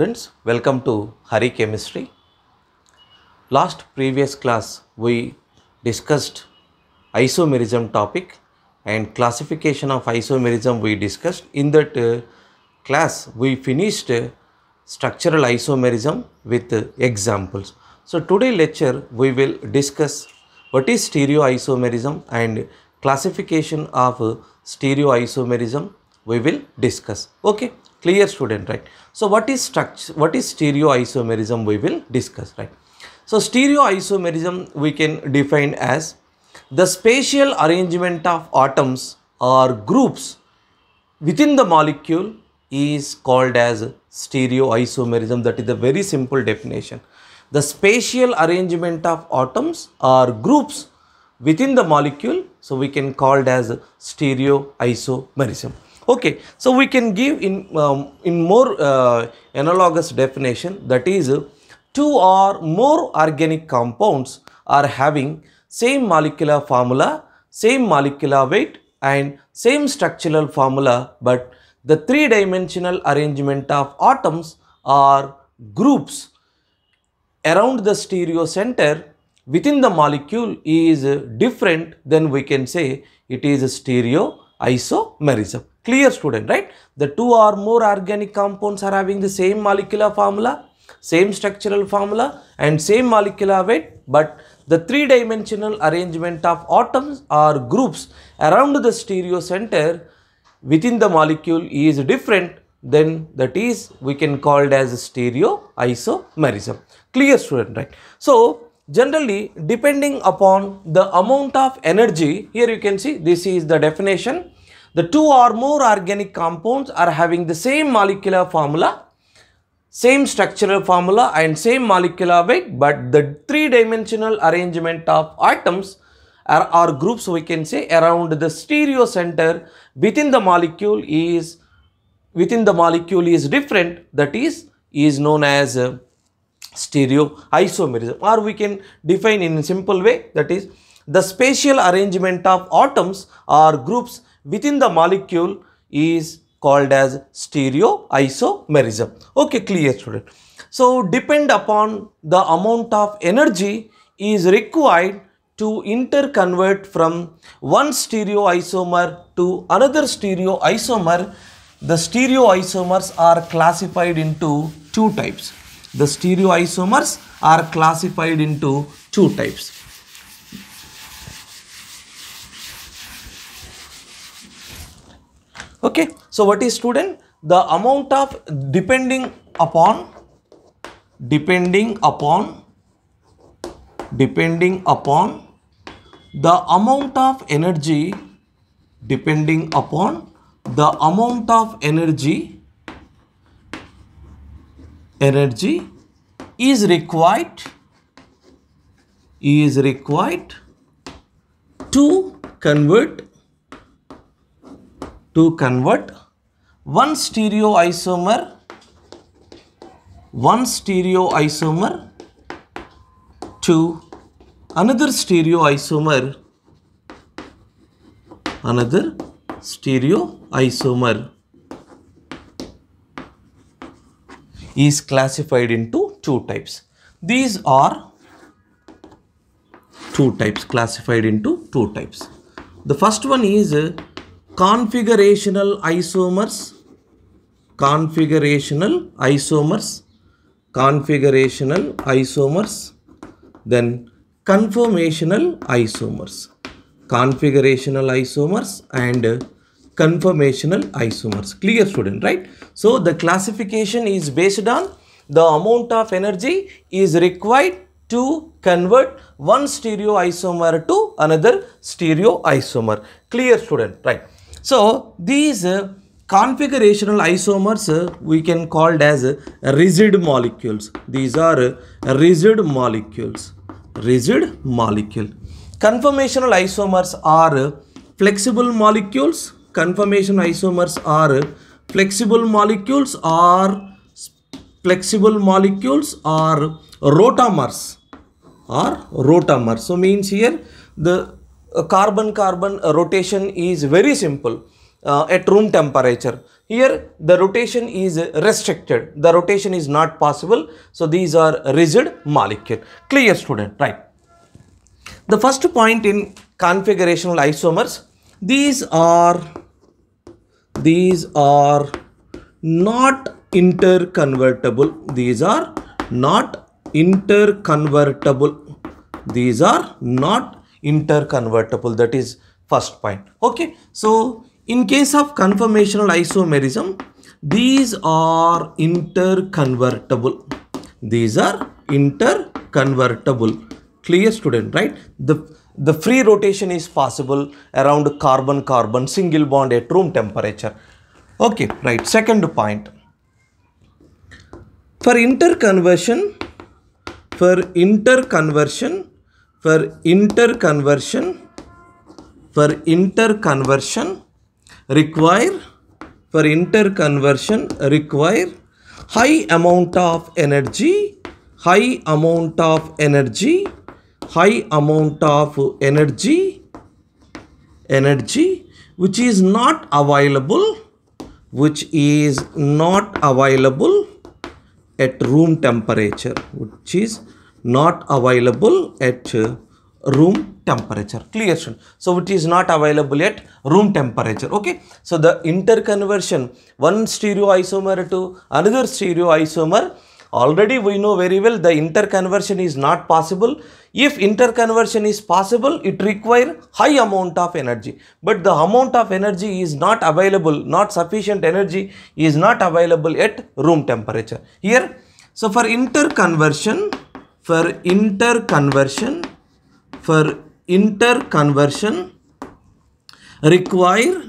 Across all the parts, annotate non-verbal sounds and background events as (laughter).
students, welcome to Hari Chemistry. Last previous class we discussed isomerism topic and classification of isomerism we discussed. In that uh, class we finished uh, structural isomerism with uh, examples. So today lecture we will discuss what is stereoisomerism and classification of stereoisomerism we will discuss. Okay, clear student right. So what is structure, what is stereoisomerism we will discuss, right? So stereoisomerism we can define as the spatial arrangement of atoms or groups within the molecule is called as stereoisomerism. That is a very simple definition. The spatial arrangement of atoms or groups within the molecule, so we can call it as stereoisomerism. Okay, so we can give in, um, in more uh, analogous definition that is two or more organic compounds are having same molecular formula, same molecular weight and same structural formula but the three-dimensional arrangement of atoms or groups around the stereocenter within the molecule is different then we can say it is a stereo isomerism. Clear student, right? The two or more organic compounds are having the same molecular formula, same structural formula and same molecular weight but the three-dimensional arrangement of atoms or groups around the stereocenter within the molecule is different then that is we can called as stereoisomerism. Clear student, right? So, generally depending upon the amount of energy here you can see this is the definition the two or more organic compounds are having the same molecular formula same structural formula and same molecular weight but the three-dimensional arrangement of atoms or, groups we can say around the stereo center within the molecule is within the molecule is different that is is known as uh, stereoisomerism or we can define in simple way that is the spatial arrangement of atoms or groups within the molecule is called as stereoisomerism. Okay, clear student. So, depend upon the amount of energy is required to interconvert from one stereoisomer to another stereoisomer, the stereoisomers are classified into two types the stereoisomers are classified into two types. Okay, so what is student? The amount of depending upon, depending upon, depending upon the amount of energy, depending upon the amount of energy energy is required is required to convert to convert one stereoisomer one stereoisomer to another stereoisomer another stereoisomer is classified into two types. These are two types classified into two types. The first one is configurational isomers, configurational isomers, configurational isomers, then conformational isomers, configurational isomers and conformational isomers. Clear student, right? So the classification is based on the amount of energy is required to convert one stereoisomer to another stereoisomer. Clear student, right? So these uh, configurational isomers uh, we can called as uh, rigid molecules. These are uh, rigid molecules, rigid molecule. Conformational isomers are uh, flexible molecules conformation isomers are flexible molecules or flexible molecules or rotamers or rotamers. So means here the carbon-carbon uh, uh, rotation is very simple uh, at room temperature. Here the rotation is restricted. The rotation is not possible. So these are rigid molecule. Clear student, right. The first point in configurational isomers these are these are not interconvertible these are not interconvertible these are not interconvertible that is first point okay so in case of conformational isomerism these are interconvertible these are interconvertible clear student right the the free rotation is possible around carbon-carbon single bond at room temperature. Okay, right. Second point. For interconversion, for interconversion, for interconversion, for interconversion require, for interconversion require high amount of energy, high amount of energy high amount of energy energy which is not available which is not available at room temperature which is not available at room temperature clear so it is not available at room temperature okay so the interconversion one stereoisomer to another stereoisomer Already we know very well the interconversion is not possible. If interconversion is possible, it require high amount of energy. But the amount of energy is not available, not sufficient energy is not available at room temperature. Here, so for interconversion, for interconversion, for interconversion require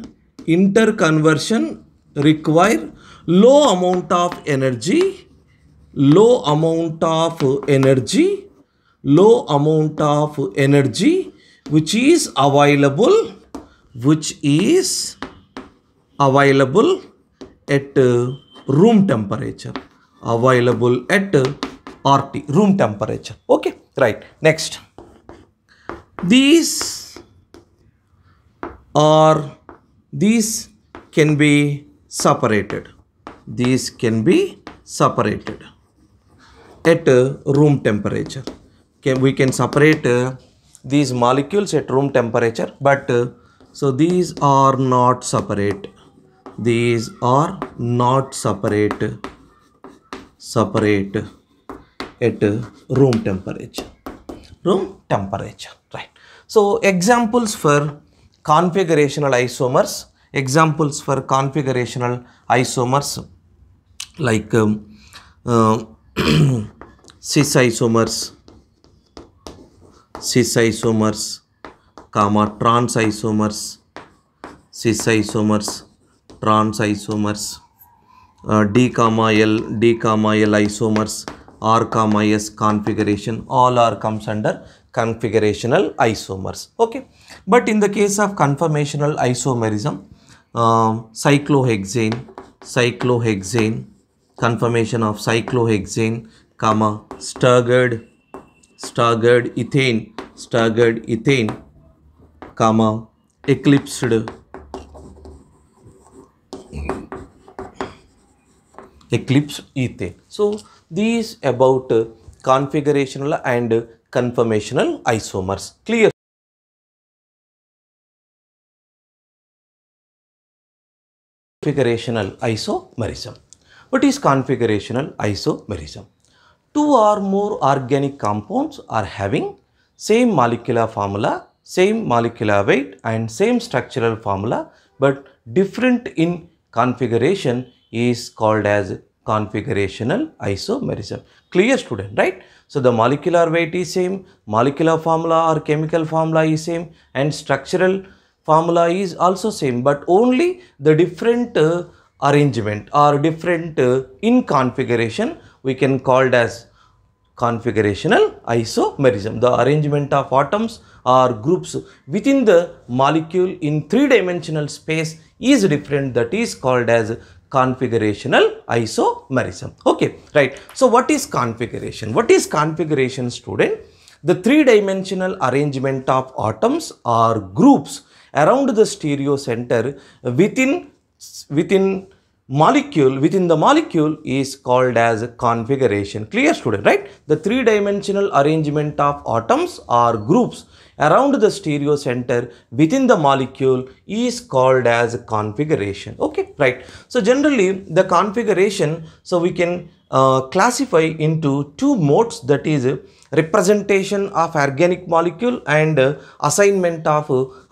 interconversion require low amount of energy low amount of energy low amount of energy which is available which is available at room temperature available at RT room temperature okay right next these are these can be separated these can be separated at uh, room temperature. Okay, we can separate uh, these molecules at room temperature, but uh, so these are not separate. These are not separate, separate at room temperature. Room temperature, right. So examples for configurational isomers, examples for configurational isomers like um, uh, (clears throat) cis isomers, cis isomers, comma trans isomers, cis isomers, trans isomers, uh, D comma L, D comma L isomers, R comma S configuration, all are comes under configurational isomers. Okay, but in the case of conformational isomerism, uh, cyclohexane, cyclohexane, conformation of cyclohexane, comma staggered staggered ethane staggered ethane comma eclipsed eclipse ethane so these about configurational and conformational isomers clear configurational isomerism what is configurational isomerism two or more organic compounds are having same molecular formula, same molecular weight and same structural formula but different in configuration is called as configurational isomerism. Clear student, right? So, the molecular weight is same, molecular formula or chemical formula is same and structural formula is also same but only the different uh, arrangement or different uh, in configuration we can called as configurational isomerism. The arrangement of atoms or groups within the molecule in three-dimensional space is different that is called as configurational isomerism. Okay, right. So, what is configuration? What is configuration student? The three-dimensional arrangement of atoms or groups around the stereo center within within molecule within the molecule is called as configuration. Clear student, right? The three-dimensional arrangement of atoms or groups around the stereo center within the molecule is called as configuration. Okay, right. So generally the configuration, so we can uh, classify into two modes that is representation of organic molecule and assignment of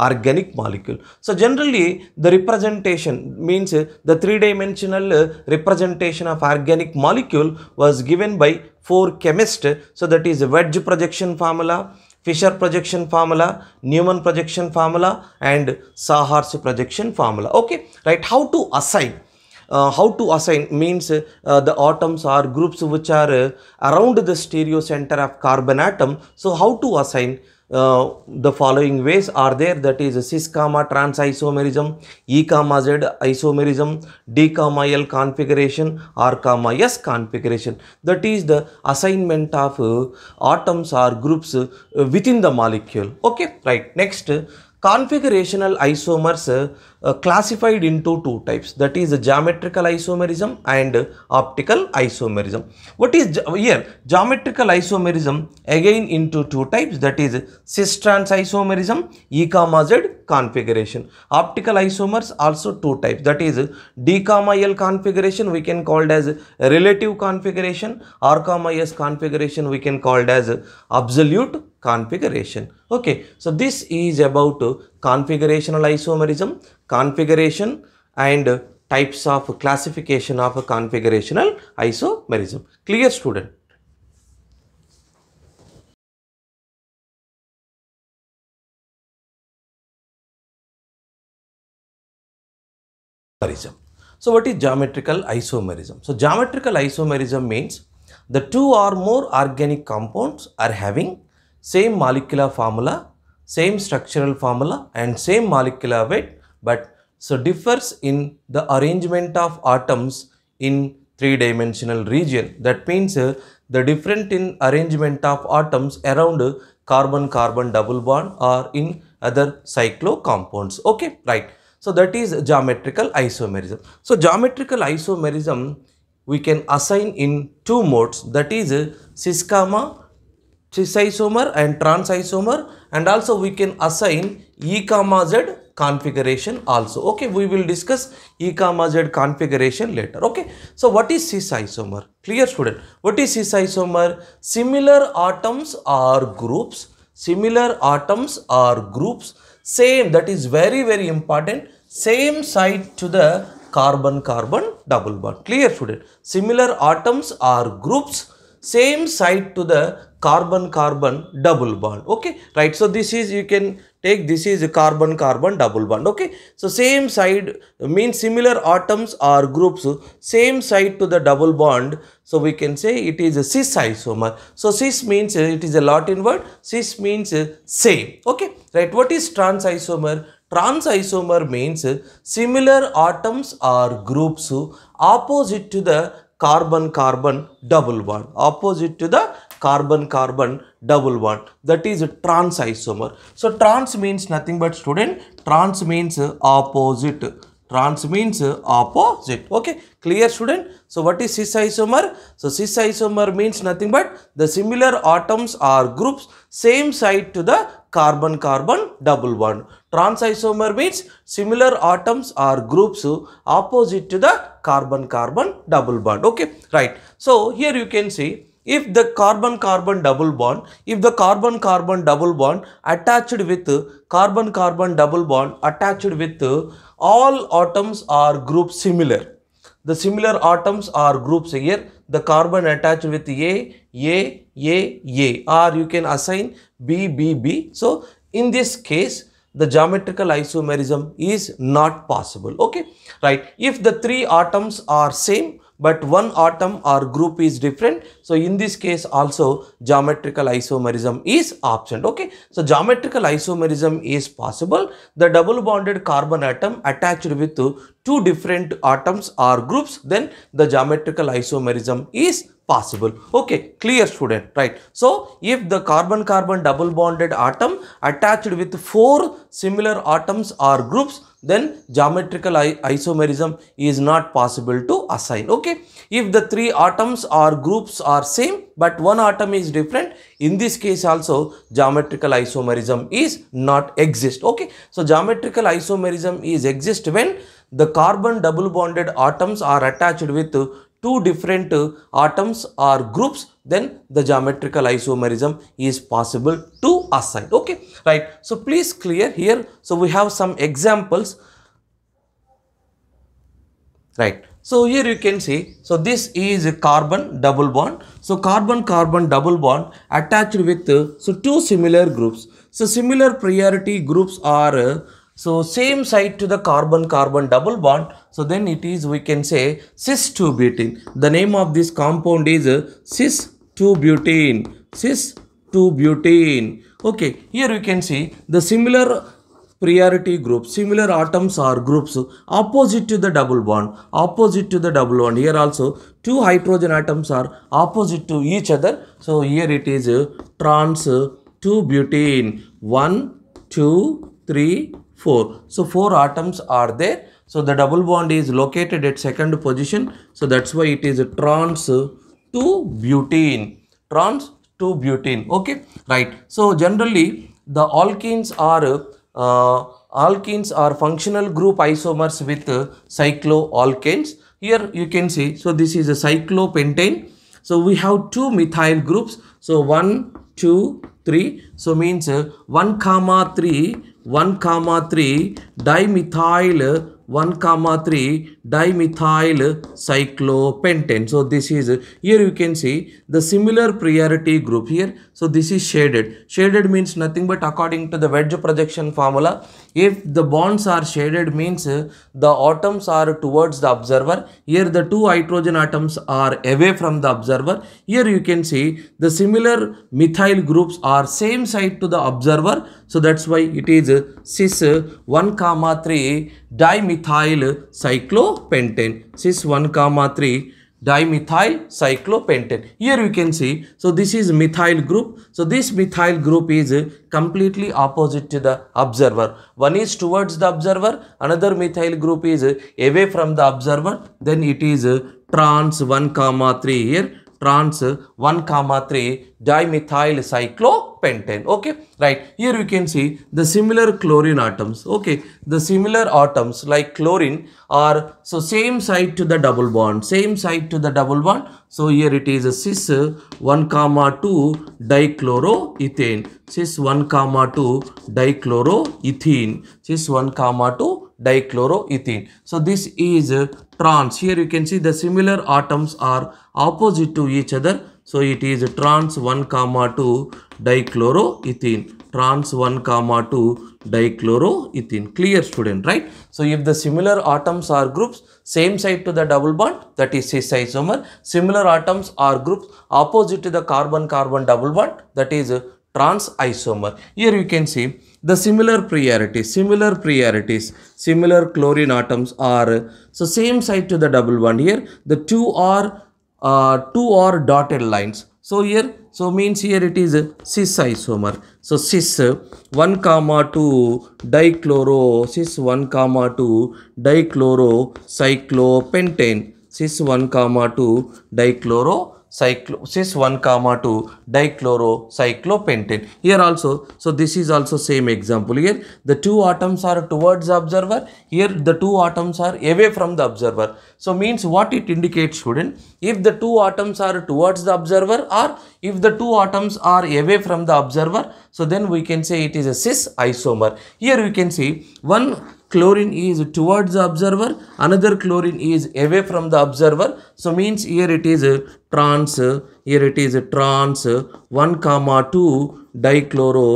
organic molecule. So generally the representation means the three-dimensional representation of organic molecule was given by four chemists. So that is wedge projection formula, Fisher projection formula, Newman projection formula and Sawhorse projection formula. Okay, right. How to assign? Uh, how to assign means uh, the atoms or groups which are uh, around the stereocenter of carbon atom. So how to assign uh, the following ways are there that is cis comma trans isomerism e comma z isomerism d comma l configuration r comma s configuration that is the assignment of uh, atoms or groups uh, within the molecule okay right next Configurational isomers uh, classified into two types that is geometrical isomerism and optical isomerism. What is here geometrical isomerism again into two types that is cis trans isomerism E comma Z configuration. Optical isomers also two types that is D comma L configuration we can called as relative configuration R comma S configuration we can called as absolute configuration. Okay, so this is about uh, configurational isomerism, configuration and uh, types of classification of configurational isomerism. Clear student? Isomerism. So what is geometrical isomerism? So geometrical isomerism means the two or more organic compounds are having same molecular formula, same structural formula and same molecular weight but so differs in the arrangement of atoms in three-dimensional region. That means uh, the different in arrangement of atoms around carbon-carbon double bond or in other cyclo compounds. Okay, right. So that is geometrical isomerism. So geometrical isomerism we can assign in two modes that is uh, cis gamma cis-isomer and trans-isomer and also we can assign e comma z configuration also okay we will discuss e comma z configuration later okay so what is cis isomer clear student what is cis isomer similar atoms or groups similar atoms or groups same that is very very important same side to the carbon carbon double bond clear student similar atoms or groups same side to the carbon-carbon double bond. Okay, right. So this is, you can take this is a carbon-carbon double bond. Okay, so same side means similar atoms or groups, same side to the double bond. So we can say it is a cis isomer. So cis means it is a Latin word, cis means same. Okay, right. What is trans isomer? Trans isomer means similar atoms or groups opposite to the carbon-carbon double bond opposite to the carbon-carbon double bond that is a trans isomer. So trans means nothing but student trans means opposite trans means opposite okay clear student so what is cis isomer so cis isomer means nothing but the similar atoms or groups same side to the carbon carbon double bond Transisomer means similar atoms or groups opposite to the carbon-carbon double bond. Okay, right. So, here you can see if the carbon-carbon double bond, if the carbon-carbon double bond attached with carbon-carbon double bond attached with all atoms or groups similar. The similar atoms or groups here, the carbon attached with A, A, A, A or you can assign B, B, B. So, in this case, the geometrical isomerism is not possible. Okay, right. If the three atoms are same, but one atom or group is different. So, in this case also geometrical isomerism is absent. Okay. So, geometrical isomerism is possible. The double bonded carbon atom attached with two different atoms or groups, then the geometrical isomerism is possible. Okay, clear student, right? So, if the carbon-carbon double bonded atom attached with four similar atoms or groups, then geometrical isomerism is not possible to assign okay if the three atoms or groups are same but one atom is different in this case also geometrical isomerism is not exist okay so geometrical isomerism is exist when the carbon double bonded atoms are attached with two different uh, atoms or groups then the geometrical isomerism is possible to assign okay right so please clear here so we have some examples right so here you can see so this is a carbon double bond so carbon carbon double bond attached with uh, so two similar groups so similar priority groups are uh, so same side to the carbon-carbon double bond. So then it is we can say cis-2-butene. The name of this compound is cis-2-butene. Cis-2-butene. Okay, here we can see the similar priority group similar atoms or groups opposite to the double bond opposite to the double bond here also two hydrogen atoms are opposite to each other so here it is trans 2 butene 1 2 3 4. So 4 atoms are there. So the double bond is located at second position. So that's why it is trans to butene. Trans to butene. Okay. Right. So generally the alkenes are uh, alkenes are functional group isomers with uh, cycloalkanes. Here you can see, so this is a cyclopentane. So we have two methyl groups. So 1, 2, 3. So means uh, 1 comma 3 1 comma 3 dimethyl 1 comma 3 dimethyl cyclopentane. So this is here you can see the similar priority group here. So this is shaded. Shaded means nothing but according to the wedge projection formula if the bonds are shaded means the atoms are towards the observer. Here the two hydrogen atoms are away from the observer. Here you can see the similar methyl groups are same side to the observer. So that's why it is cis 1 comma 3 dimethyl dimethyl cyclopentane. cis 1,3 1 comma 3 dimethyl cyclopentane. Here you can see, so this is methyl group. So this methyl group is completely opposite to the observer. One is towards the observer, another methyl group is away from the observer. Then it is trans 1 comma 3 here trans 1 comma 3 dimethyl cyclopentane okay right here you can see the similar chlorine atoms okay the similar atoms like chlorine are so same side to the double bond same side to the double bond so here it is a cis 1 comma 2 dichloroethane cis 1 comma 2 dichloroethane cis 1 comma 2 dichloroethene. So this is uh, trans. Here you can see the similar atoms are opposite to each other. So it is trans 1 comma 2 dichloroethene. Trans 1 comma 2 dichloroethene. Clear student, right? So if the similar atoms are groups, same side to the double bond, that is cis isomer. Similar atoms are groups opposite to the carbon-carbon double bond, that is uh, trans isomer. Here you can see the similar priority similar priorities similar chlorine atoms are so same side to the double bond here the two are uh, two are dotted lines so here so means here it is cis isomer so cis 1 comma 2 dichloro cis 1 comma 2 dichloro cyclopentane cis 1 comma 2 dichloro cyclosis 1 comma 2 dichlorocyclopentane here also so this is also same example here the two atoms are towards the observer here the two atoms are away from the observer so means what it indicates student if the two atoms are towards the observer or if the two atoms are away from the observer so then we can say it is a cis isomer here we can see one chlorine is towards the observer, another chlorine is away from the observer. So means here it is a trans, here it is a trans 1 comma 2 dichloro,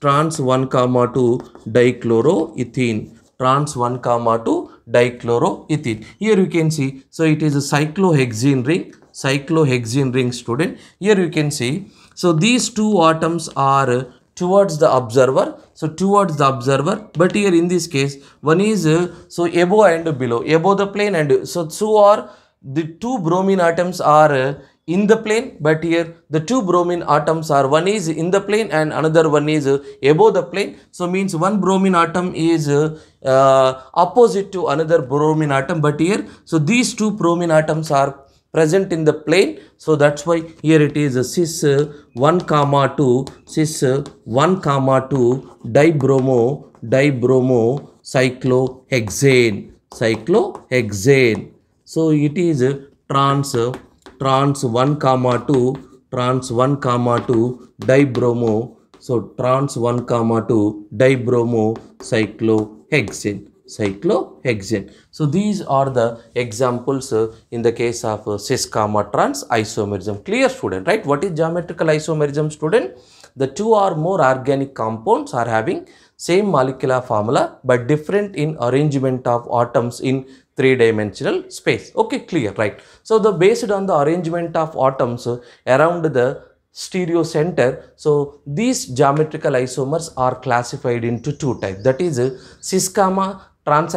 trans 1 comma 2 dichloroethene, trans 1 comma 2 dichloroethene. Here you can see, so it is a cyclohexene ring, cyclohexene ring student. Here you can see, so these two atoms are towards the observer so towards the observer but here in this case one is uh, so above and below above the plane and so two are the two bromine atoms are uh, in the plane but here the two bromine atoms are one is in the plane and another one is uh, above the plane so means one bromine atom is uh, opposite to another bromine atom but here so these two bromine atoms are present in the plane. So that's why here it is cis 1 comma 2 cis 1 comma 2 dibromo dibromo cyclohexane cyclohexane. So it is trans trans 1 comma 2 trans 1 comma 2 dibromo so trans 1 comma 2 dibromo cyclohexane cyclohexane. So these are the examples uh, in the case of uh, cis comma trans isomerism. Clear student, right? What is geometrical isomerism student? The two or more organic compounds are having same molecular formula but different in arrangement of atoms in three-dimensional space. Okay, clear, right? So the based on the arrangement of atoms uh, around the stereo center. So these geometrical isomers are classified into two types that is cis uh, gamma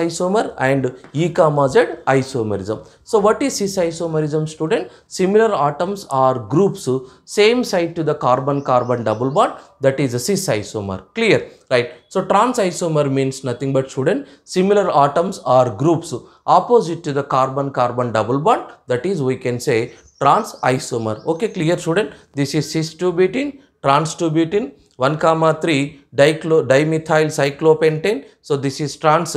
isomer and E comma Z isomerism. So what is cis isomerism student? Similar atoms or groups same side to the carbon-carbon double bond that is a cis isomer. Clear? Right. So trans isomer means nothing but student similar atoms or groups opposite to the carbon-carbon double bond that is we can say trans isomer. Okay clear student? This is cis 2 butene, trans 2 butene 1 comma 3 diclo, dimethyl cyclopentane. So this is trans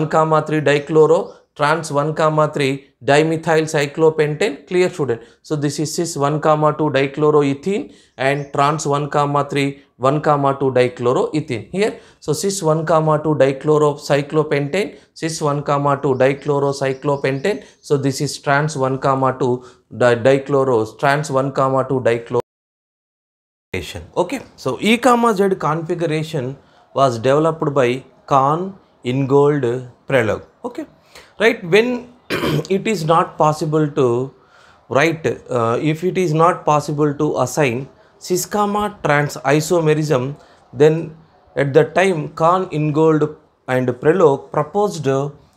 1 comma 3 dichloro trans 1 comma 3 dimethyl cyclopentane clear student. So this is cis 1 comma 2 dichloroethene and trans 1 comma 3 1 comma 2 dichloroethene here. So cis 1 comma 2 dichlorocyclopentane cis 1 comma 2 dichlorocyclopentane. So this is trans 1 comma 2 di dichloro trans 1 comma 2 dichloro Okay, so E comma Z configuration was developed by Kahn, Ingold, Prelog. Okay, right when (clears throat) it is not possible to write, uh, if it is not possible to assign cis comma trans isomerism, then at that time Kahn, Ingold, and Prelog proposed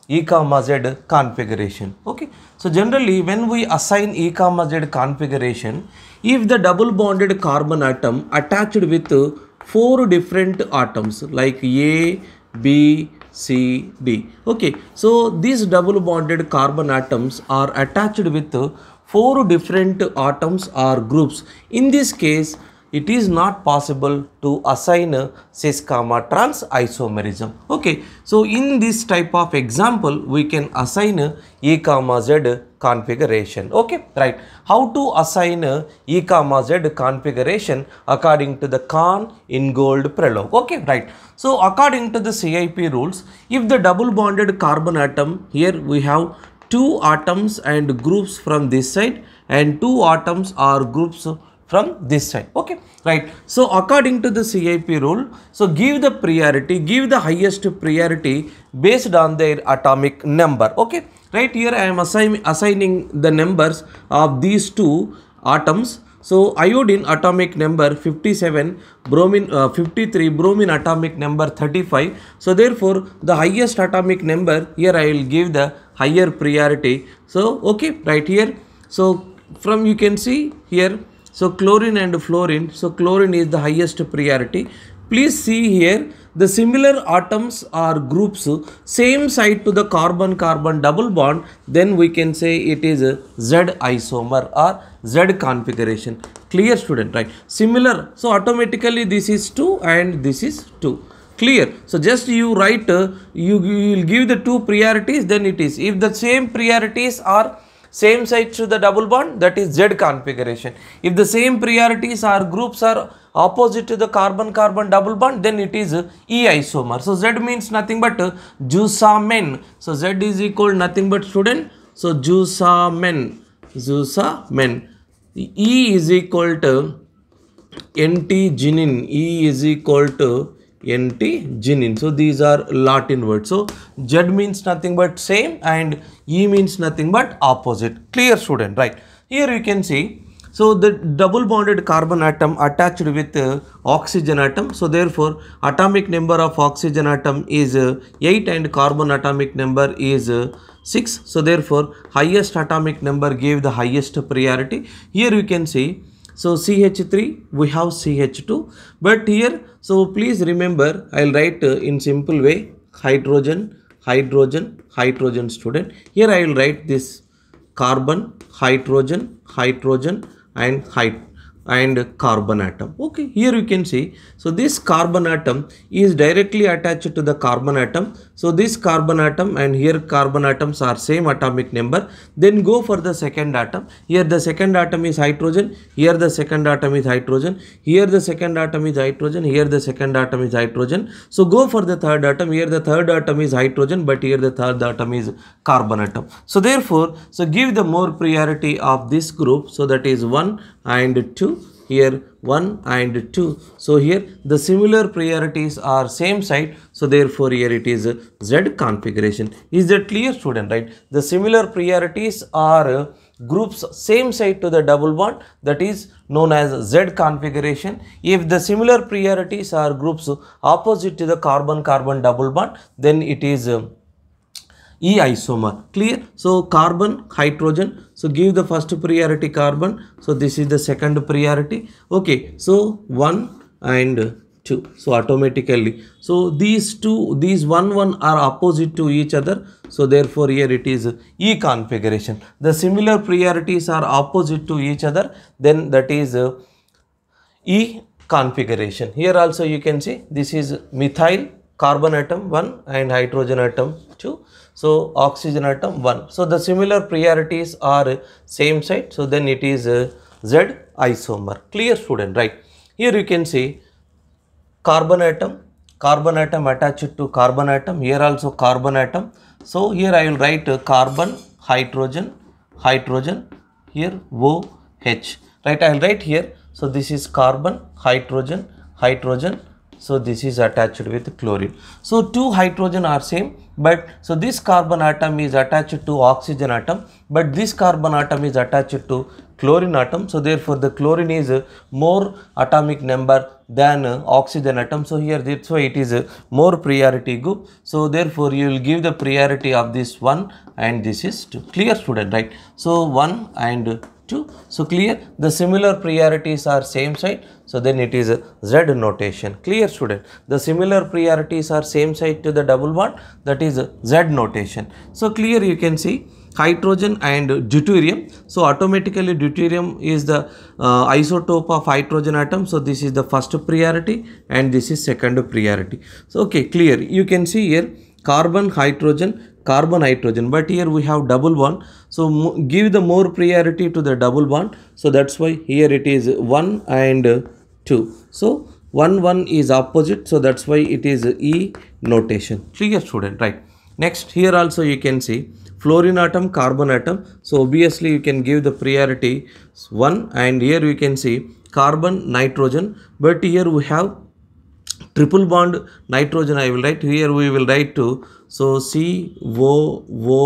E comma Z configuration. Okay, so generally when we assign E comma Z configuration, if the double bonded carbon atom attached with four different atoms like A, B, C, D. Okay, so these double bonded carbon atoms are attached with four different atoms or groups. In this case, it is not possible to assign a cis comma trans isomerism okay so in this type of example we can assign a e comma z configuration okay right how to assign a e comma z configuration according to the con ingold prologue okay right so according to the cip rules if the double bonded carbon atom here we have two atoms and groups from this side and two atoms or groups from this side okay right so according to the cip rule so give the priority give the highest priority based on their atomic number okay right here i am assign, assigning the numbers of these two atoms so iodine atomic number 57, bromine uh, 53, bromine atomic number 35. So therefore the highest atomic number here I will give the higher priority. So okay right here. So from you can see here so chlorine and fluorine. So chlorine is the highest priority. Please see here the similar atoms or groups same side to the carbon-carbon double bond then we can say it is a Z isomer or Z configuration. Clear student right. Similar. So automatically this is 2 and this is 2 clear so just you write uh, you, you will give the two priorities then it is if the same priorities are same side to the double bond that is Z configuration. If the same priorities or groups are opposite to the carbon-carbon double bond then it is E isomer. So Z means nothing but jusamen. So Z is equal nothing but student. So jusamen, jusamen. E is equal to antigenin. E is equal to NT genin. So these are Latin words. So Z means nothing but same and E means nothing but opposite. Clear student, right? Here you can see. So the double bonded carbon atom attached with uh, oxygen atom. So therefore atomic number of oxygen atom is uh, 8 and carbon atomic number is uh, 6. So therefore highest atomic number gave the highest priority. Here you can see. So CH3 we have CH2 but here so please remember, I'll write uh, in simple way hydrogen, hydrogen, hydrogen student. Here I will write this carbon, hydrogen, hydrogen and hydrogen and carbon atom. Okay, here you can see. So this carbon atom is directly attached to the carbon atom. So this carbon atom and here carbon atoms are same atomic number. Then go for the second atom. Here the second atom is hydrogen. Here the second atom is hydrogen. Here the second atom is hydrogen. Here the second atom is hydrogen. So go for the third atom. Here the third atom is hydrogen, but here the third atom is carbon atom. So therefore, so give the more priority of this group. So that is 1 and 2 here 1 and 2. So here the similar priorities are same side. So therefore here it is Z configuration. Is that clear student right? The similar priorities are groups same side to the double bond that is known as Z configuration. If the similar priorities are groups opposite to the carbon-carbon double bond then it is E isomer clear. So carbon, hydrogen, so give the first priority carbon. So this is the second priority. Okay. So 1 and 2. So automatically. So these two, these 1, 1 are opposite to each other. So therefore here it is E configuration. The similar priorities are opposite to each other. Then that is uh, E configuration. Here also you can see this is methyl carbon atom 1 and hydrogen atom 2. So oxygen atom 1. So the similar priorities are same side. So then it is uh, Z isomer. Clear student, right? Here you can see carbon atom, carbon atom attached to carbon atom. Here also carbon atom. So here I will write uh, carbon, hydrogen, hydrogen. Here OH. Right, I will write here. So this is carbon, hydrogen, hydrogen. So this is attached with chlorine. So two hydrogen are same but so this carbon atom is attached to oxygen atom but this carbon atom is attached to chlorine atom so therefore the chlorine is more atomic number than oxygen atom so here that's why it is more priority group so therefore you will give the priority of this one and this is two clear student right so one and 2. So, clear the similar priorities are same side. So, then it is Z notation. Clear student the similar priorities are same side to the double bond that is Z notation. So, clear you can see hydrogen and deuterium. So, automatically deuterium is the uh, isotope of hydrogen atom. So, this is the first priority and this is second priority. So, okay clear you can see here carbon hydrogen carbon hydrogen but here we have double bond so give the more priority to the double bond so that's why here it is 1 and 2 so 1 1 is opposite so that's why it is e notation clear student right next here also you can see fluorine atom carbon atom so obviously you can give the priority 1 and here you can see carbon nitrogen but here we have triple bond nitrogen I will write here we will write to so COO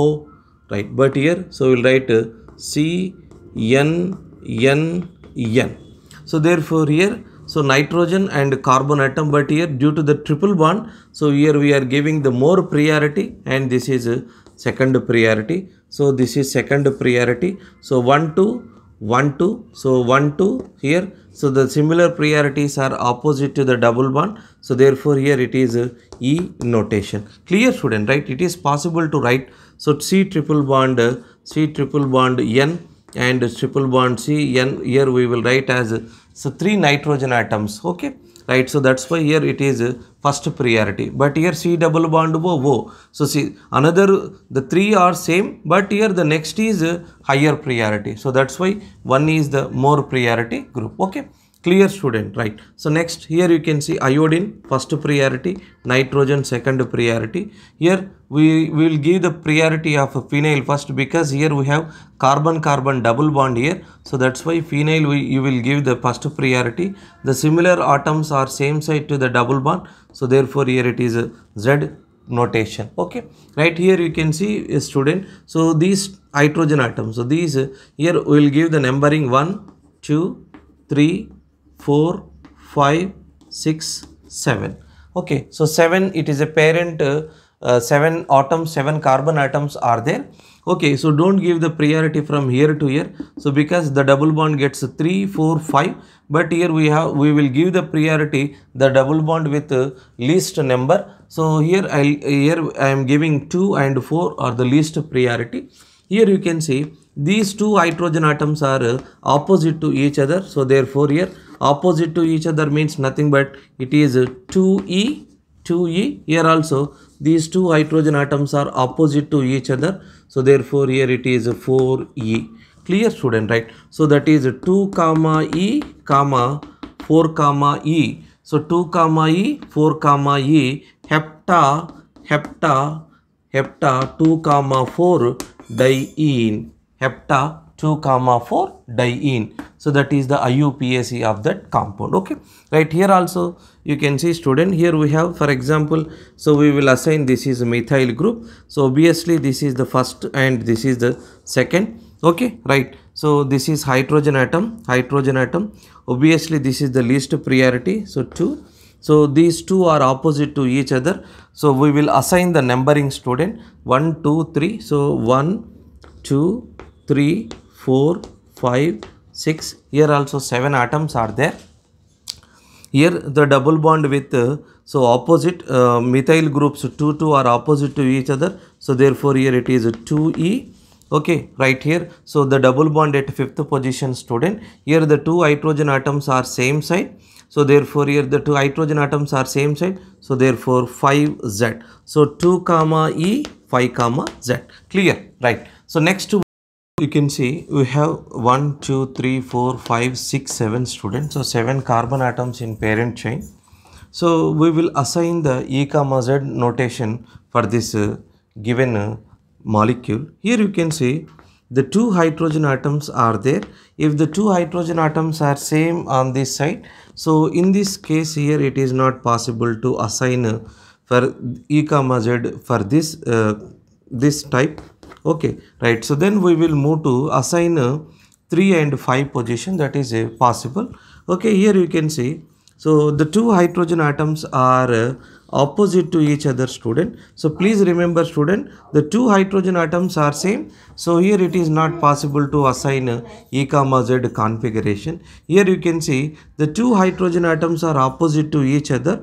right but here so we will write CNNN so therefore here so nitrogen and carbon atom but here due to the triple bond so here we are giving the more priority and this is second priority so this is second priority so 1 2 1 2 so 1 2 here so the similar priorities are opposite to the double bond so therefore here it is e notation clear student right it is possible to write so c triple bond c triple bond n and triple bond c n here we will write as so three nitrogen atoms okay right? So that's why here it is uh, first priority. But here C double bond O So see another the three are same, but here the next is uh, higher priority. So that's why one is the more priority group. Okay clear student right so next here you can see iodine first priority nitrogen second priority here we will give the priority of phenyl first because here we have carbon carbon double bond here so that's why phenyl we, you will give the first priority the similar atoms are same side to the double bond so therefore here it is z notation okay right here you can see a student so these hydrogen atoms so these here we will give the numbering 1 2 3 4, 5, 6, 7. Okay, so 7 it is a parent uh, uh, 7 atoms, 7 carbon atoms are there. Okay, so don't give the priority from here to here. So because the double bond gets 3, 4, 5 but here we have we will give the priority the double bond with uh, least number. So here I here I am giving 2 and 4 are the least priority. Here you can see these two hydrogen atoms are uh, opposite to each other so therefore here opposite to each other means nothing but it is 2e uh, 2e here also these two hydrogen atoms are opposite to each other so therefore here it is 4e uh, clear student right so that is 2 comma e comma 4 comma e so 2 comma e 4 comma e hepta hepta hepta 2 comma 4 diene hepta 2 comma 4 diene. So that is the IUPAC of that compound. Okay. Right here also you can see student here we have for example so we will assign this is methyl group. So obviously this is the first and this is the second. Okay. Right. So this is hydrogen atom hydrogen atom obviously this is the least priority so 2. So these two are opposite to each other. So we will assign the numbering student One two three. So 1, 2, 3, 4, 5, 6. Here also 7 atoms are there. Here the double bond with uh, so opposite uh, methyl groups 2, 2 are opposite to each other. So therefore here it is 2E okay right here so the double bond at fifth position student here the two hydrogen atoms are same side so therefore here the two hydrogen atoms are same side so therefore 5z so 2 comma e 5 comma z clear right so next you can see we have 1 2 3 4 5 6 7 students so 7 carbon atoms in parent chain so we will assign the e comma z notation for this uh, given uh, molecule here you can see the two hydrogen atoms are there if the two hydrogen atoms are same on this side so in this case here it is not possible to assign uh, for e comma z for this uh, this type okay right so then we will move to assign 3 and 5 position that is a possible okay here you can see so the two hydrogen atoms are uh, opposite to each other student so please remember student the two hydrogen atoms are same so here it is not possible to assign e comma z configuration here you can see the two hydrogen atoms are opposite to each other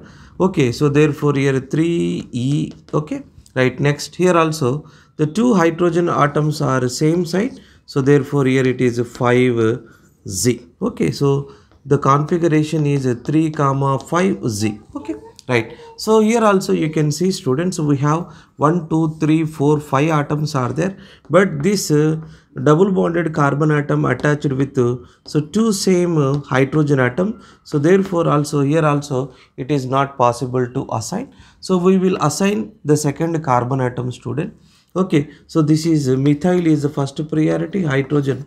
okay so therefore here 3e okay right next here also the two hydrogen atoms are same side. So therefore here it is 5Z. Okay. So the configuration is 3 comma 5Z. Okay. Right. So here also you can see students we have 1, 2, 3, 4, 5 atoms are there. But this uh, double bonded carbon atom attached with uh, so two same uh, hydrogen atom so therefore also here also it is not possible to assign so we will assign the second carbon atom student okay so this is uh, methyl is the first priority hydrogen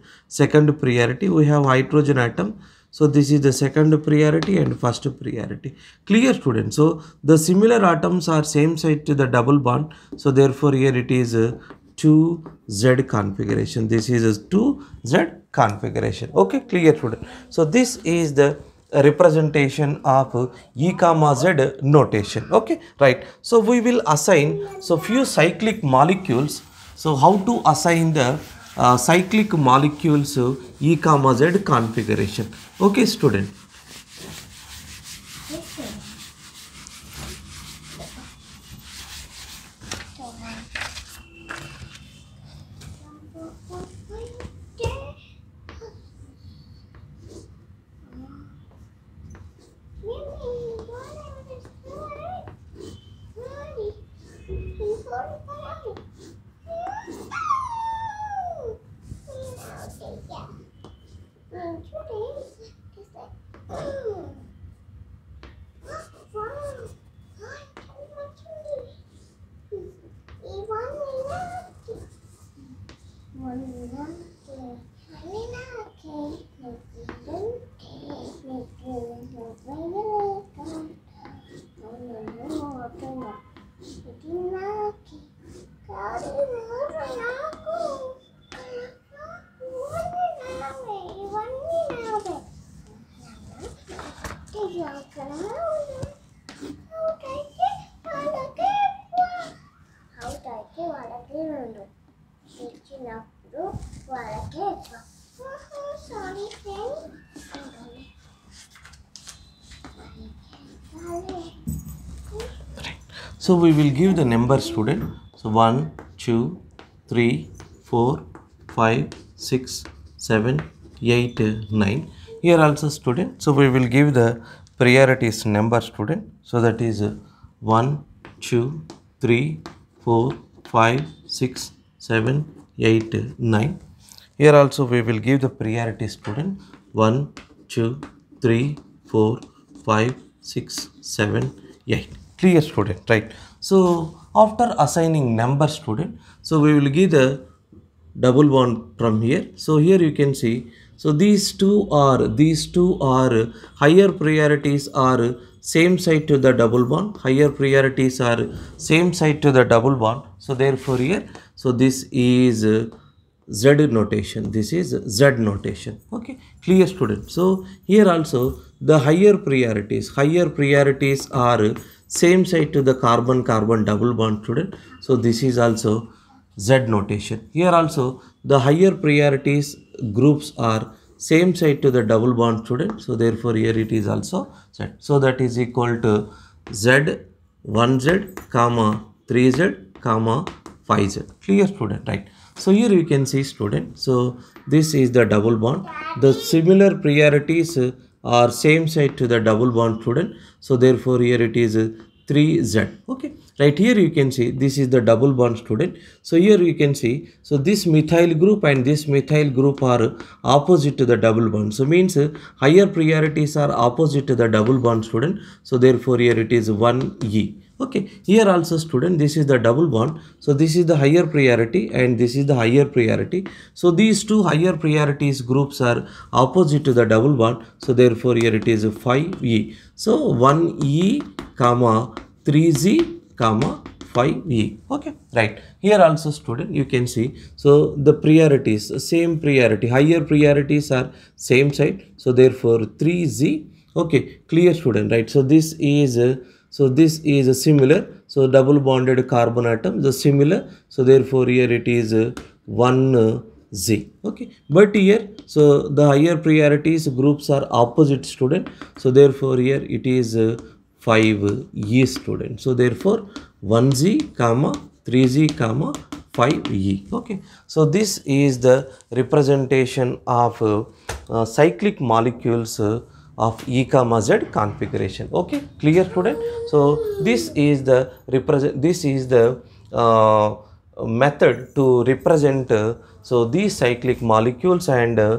second priority we have hydrogen atom so this is the second priority and first priority. Clear student. So the similar atoms are same side to the double bond. So therefore here it is 2Z uh, configuration. This is a 2Z configuration. Okay, clear student. So this is the representation of e comma z notation okay right so we will assign so few cyclic molecules so how to assign the uh, cyclic molecules e comma z configuration okay student So we will give the number student. So 1, 2, 3, 4, 5, 6, 7, 8, 9. Here also student. So we will give the priorities number student. So that is 1, 2, 3, 4, 5, 6, 7, 8, 9. Here also we will give the priority student 1, 2, 3, 4, 5, 6, 7, 8 clear student right so after assigning number student so we will give the double bond from here so here you can see so these two are these two are higher priorities are same side to the double bond higher priorities are same side to the double bond so therefore here so this is z notation this is z notation okay clear student so here also the higher priorities higher priorities are same side to the carbon carbon double bond student so this is also z notation here also the higher priorities groups are same side to the double bond student so therefore here it is also z so that is equal to z 1z comma 3z comma 5z clear student right so here you can see student so this is the double bond the similar priorities are same side to the double bond student. So therefore here it is 3Z. Okay. Right here you can see this is the double bond student. So here you can see so this methyl group and this methyl group are opposite to the double bond. So means higher priorities are opposite to the double bond student. So therefore here it is 1E okay here also student this is the double bond so this is the higher priority and this is the higher priority so these two higher priorities groups are opposite to the double bond so therefore here it is 5e so 1e comma 3z comma 5e okay right here also student you can see so the priorities same priority higher priorities are same side so therefore 3z okay clear student right so this is uh, so this is a similar, so double bonded carbon atom is similar. So therefore here it is 1Z. Uh, uh, okay, but here, so the higher priorities groups are opposite student. So therefore here it is 5E uh, student. So therefore 1Z comma 3Z comma 5E. Okay, so this is the representation of uh, uh, cyclic molecules uh, of e comma z configuration okay clear student so this is the represent this is the uh, method to represent uh, so these cyclic molecules and uh,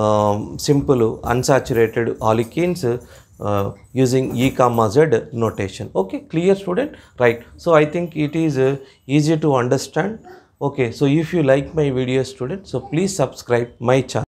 um, simple unsaturated alkenes uh, using E comma Z notation. Okay, clear student? Right. So, I think it is uh, easy to understand. Okay, so if you like my video student, so please subscribe my channel.